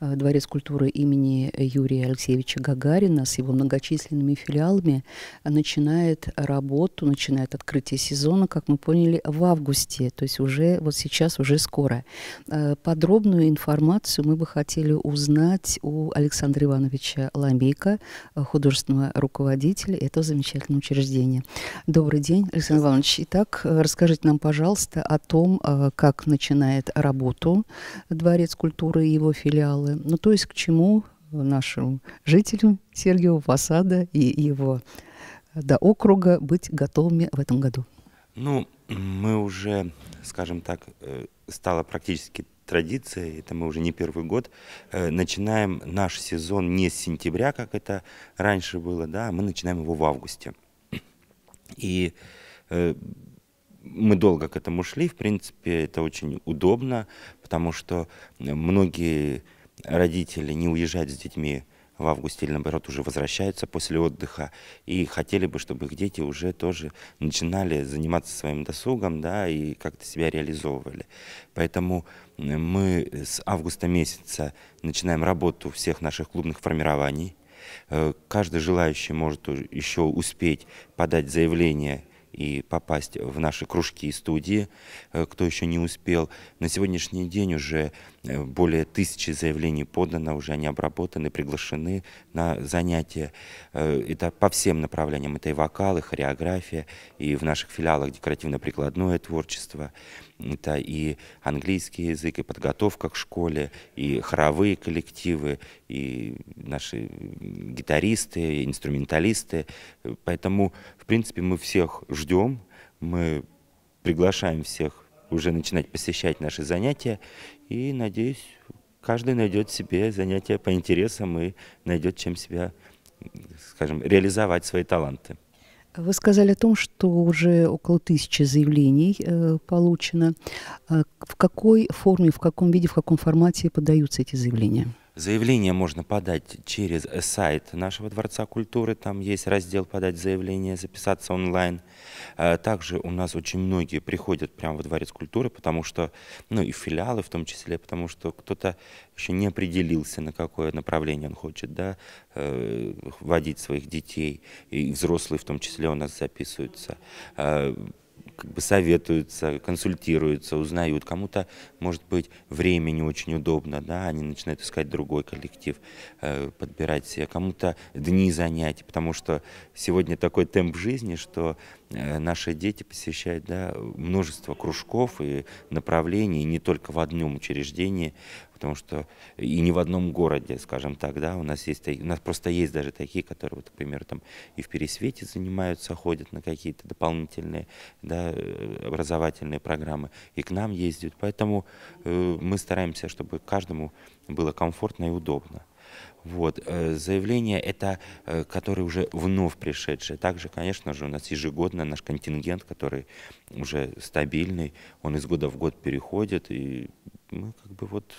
Э, дворец культуры имени Юрия Алексеевича Гагарина с его многочисленными филиалами э, начинает работу, начинает открытие сезона, как мы поняли, в августе, то есть уже вот сейчас, уже скоро. Э, подробную информацию мы бы хотели узнать у Александра Ивановича Ламейка, художественного руководителя этого замечательного учреждения. Добрый день, Александр Иванович. Итак, расскажите нам, пожалуйста, о том, как начинает работу Дворец культуры и его филиалы, делаем. Ну, то есть к чему нашим жителям Сергиева Фасада и его до округа быть готовыми в этом году? Ну, мы уже, скажем так, э, стало практически традиция, это мы уже не первый год, э, начинаем наш сезон не с сентября, как это раньше было, да, а мы начинаем его в августе. И э, мы долго к этому шли, в принципе, это очень удобно, потому что многие родители не уезжают с детьми в августе или, наоборот, уже возвращаются после отдыха и хотели бы, чтобы их дети уже тоже начинали заниматься своим досугом, да, и как-то себя реализовывали. Поэтому э, мы с августа месяца начинаем работу всех наших клубных формирований. Э, каждый желающий может еще успеть подать заявление – и попасть в наши кружки и студии, э, кто еще не успел. На сегодняшний день уже э, более тысячи заявлений подано, уже они обработаны, приглашены на занятия. Э, это по всем направлениям. Это и вокалы, и хореография, и в наших филиалах декоративно-прикладное творчество. Это и английский язык, и подготовка к школе, и хоровые коллективы, и наши гитаристы, инструменталисты. Поэтому в принципе, мы всех ждем, мы приглашаем всех уже начинать посещать наши занятия. И, надеюсь, каждый найдет себе занятия по интересам и найдет чем себя, скажем, реализовать свои таланты. Вы сказали о том, что уже около тысячи заявлений э, получено. Э, в какой форме, в каком виде, в каком формате подаются эти заявления? Заявление можно подать через сайт нашего Дворца культуры. Там есть раздел «Подать заявление», «Записаться онлайн». А, также у нас очень многие приходят прямо во Дворец культуры, потому что, ну и филиалы в том числе, потому что кто-то еще не определился, на какое направление он хочет да, э, водить своих детей. И взрослые в том числе у нас записываются. А, как бы советуются, консультируются, узнают. Кому-то, может быть, время не очень удобно, да, они начинают искать другой коллектив, э, подбирать себе. Кому-то дни занятий, потому что сегодня такой темп жизни, что Э, наши дети посещают да, множество кружков и направлений, не только в одном учреждении, потому что и не в одном городе, скажем так, да, у нас есть, у нас просто есть даже такие, которые, вот, к там и в Пересвете занимаются, ходят на какие-то дополнительные, да, э, образовательные программы, и к нам ездят, поэтому э, мы стараемся, чтобы каждому было комфортно и удобно. Вот. Э, заявление это, э, которые уже вновь пришедшие. Также, конечно же, у нас ежегодно наш контингент, который уже стабильный, он из года в год переходит, и мы как бы вот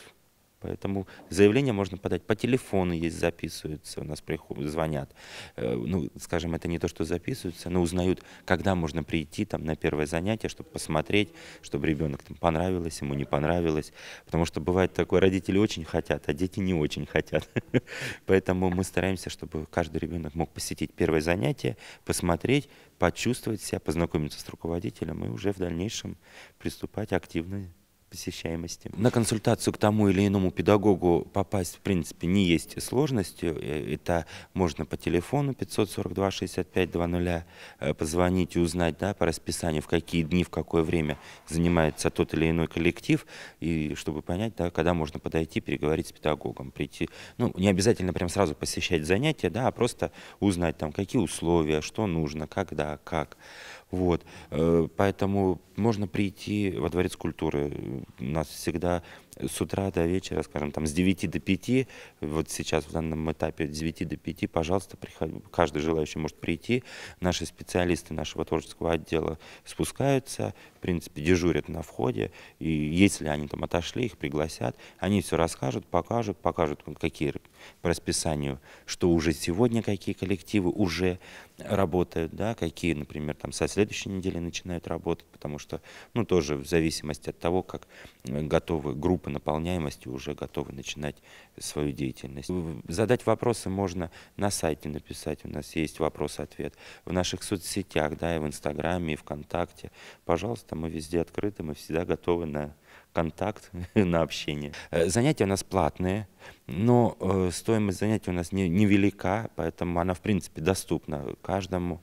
Поэтому заявление можно подать по телефону, есть записываются, у нас приходят, звонят. Э, ну, скажем, это не то, что записываются, но узнают, когда можно прийти там на первое занятие, чтобы посмотреть, чтобы ребенок там понравилось, ему не понравилось. Потому что бывает такое, родители очень хотят, а дети не очень хотят. Поэтому мы стараемся, чтобы каждый ребенок мог посетить первое занятие, посмотреть, почувствовать себя, познакомиться с руководителем и уже в дальнейшем приступать активно посещаемости. На консультацию к тому или иному педагогу попасть, в принципе, не есть сложностью. Э, это можно по телефону 542-65-00 э, позвонить и узнать да, по расписанию, в какие дни, в какое время занимается тот или иной коллектив, и чтобы понять, да, когда можно подойти, переговорить с педагогом, прийти. Ну, не обязательно прям сразу посещать занятия, да, а просто узнать, там, какие условия, что нужно, когда, как. Вот. Э, поэтому можно прийти во Дворец культуры. Нас всегда с утра до вечера, скажем, там с 9 до 5, вот сейчас в данном этапе с 9 до 5, пожалуйста, приход... каждый желающий может прийти. Наши специалисты нашего творческого отдела спускаются, в принципе, дежурят на входе, и если они там отошли, их пригласят, они все расскажут, покажут, покажут, ну, какие по расписанию, что уже сегодня, какие коллективы уже работают, да, какие, например, там со следующей недели начинают работать, потому что, ну, тоже в зависимости от того, как э, готовы группы по наполняемости уже готовы начинать свою деятельность. Задать вопросы можно на сайте написать, у нас есть вопрос-ответ. В наших соцсетях, да, и в Инстаграме, и ВКонтакте. Пожалуйста, мы везде открыты, мы всегда готовы на контакт, на общение. Э, занятия у нас платные, но э, стоимость занятий у нас не, невелика, поэтому она, в принципе, доступна каждому.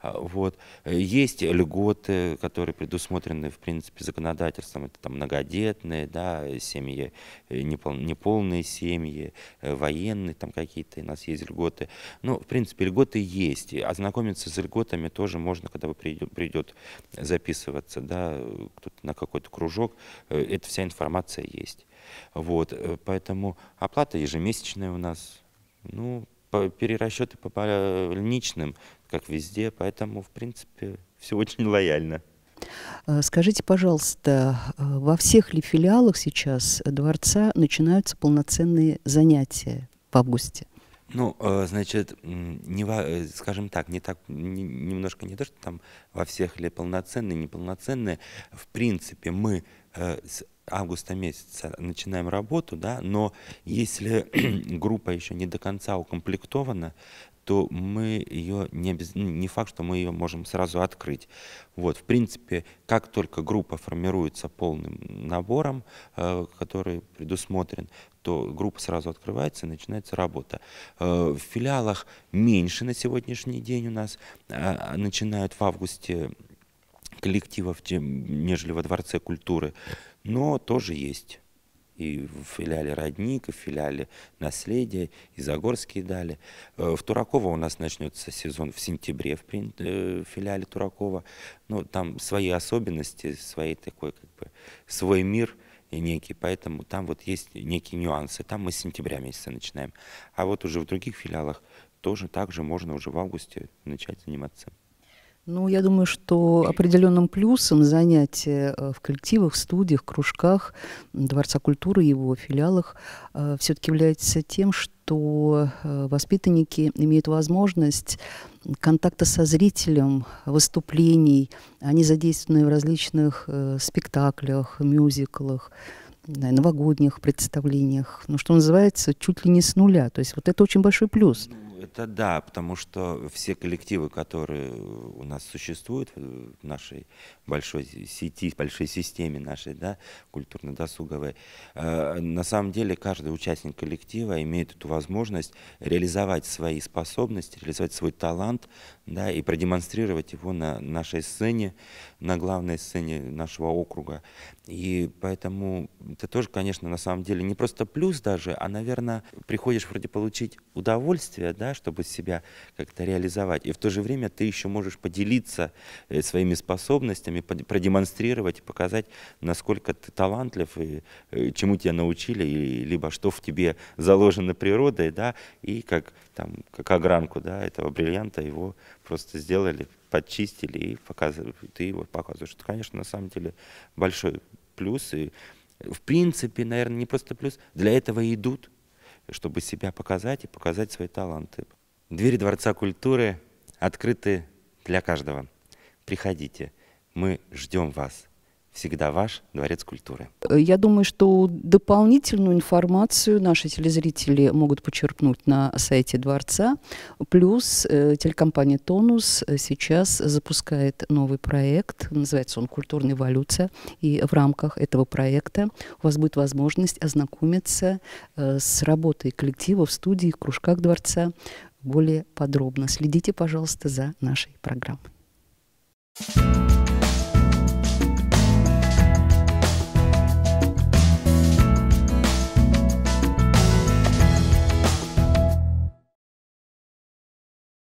А, вот. Есть льготы, которые предусмотрены, в принципе, законодательством. Это там многодетные, да, семьи, э, непол неполные семьи, военные там какие-то. У нас есть льготы. Ну, в принципе, льготы есть. ознакомиться с льготами тоже можно, когда вы придет, придет записываться, да, на какой-то кружок эта вся информация есть. Вот, э, поэтому оплата ежемесячная у нас, ну, по, перерасчеты по больничным, как везде, поэтому, в принципе, все очень лояльно. Э, скажите, пожалуйста, э, во всех ли филиалах сейчас дворца начинаются полноценные занятия в августе? Ну, э, значит, не, э, скажем так, не так, не, немножко не то, что там во всех ли полноценные, неполноценные. В принципе, мы э, с августа месяца начинаем работу, да, но если группа еще не до конца укомплектована, то мы ее не, обез... Ну, не факт, что мы ее можем сразу открыть. Вот, в принципе, как только группа формируется полным набором, э, который предусмотрен, то группа сразу открывается и начинается работа. Э, в филиалах меньше на сегодняшний день у нас э, начинают в августе коллективов, чем, нежели во Дворце культуры, но тоже есть. И в филиале «Родник», и в филиале «Наследие», и «Загорские» дали. Э, в Тураково у нас начнется сезон в сентябре э, в филиале Туракова. Ну, там свои особенности, свои такой, как бы, свой мир – некий, поэтому там вот есть некие нюансы. Там мы с сентября месяца начинаем. А вот уже в других филиалах тоже также можно уже в августе начать заниматься. Ну, я думаю, что определенным плюсом занятия э, в коллективах, студиях, кружках Дворца культуры и его филиалах э, все-таки является тем, что э, воспитанники имеют возможность контакта со зрителем, выступлений. Они задействованы в различных спектаклях, мюзиклах новогодних представлениях, ну, что называется, чуть ли не с нуля. То есть вот это очень большой плюс. Это да, потому что все коллективы, которые у нас существуют э, в нашей большой сети, большой системе нашей, да, культурно-досуговой, э, на самом деле каждый участник коллектива имеет эту возможность реализовать свои способности, реализовать свой талант, да, и продемонстрировать его на нашей сцене, на главной сцене нашего округа. И поэтому это тоже, конечно, на самом деле не просто плюс даже, а, наверное, приходишь вроде получить удовольствие, да, да, чтобы себя как-то реализовать. И в то же время ты еще можешь поделиться э, своими способностями, продемонстрировать и показать, насколько ты талантлив и э, чему тебя научили, и, либо что в тебе заложено природой, да, и как, там, как огранку да, этого бриллианта его просто сделали, подчистили и показывали, ты его показываешь. Это, конечно, на самом деле большой плюс. И, в принципе, наверное, не просто плюс, для этого и идут чтобы себя показать и показать свои таланты. Двери Дворца культуры открыты для каждого. Приходите, мы ждем вас. Всегда ваш дворец культуры. Э, я думаю, что дополнительную информацию наши телезрители могут почерпнуть на сайте дворца. Плюс э, телекомпания «Тонус» сейчас запускает новый проект, называется он «Культурная эволюция». И в рамках этого проекта у вас будет возможность ознакомиться э, с работой коллектива в студии, в кружках дворца более подробно. Следите, пожалуйста, за нашей программой.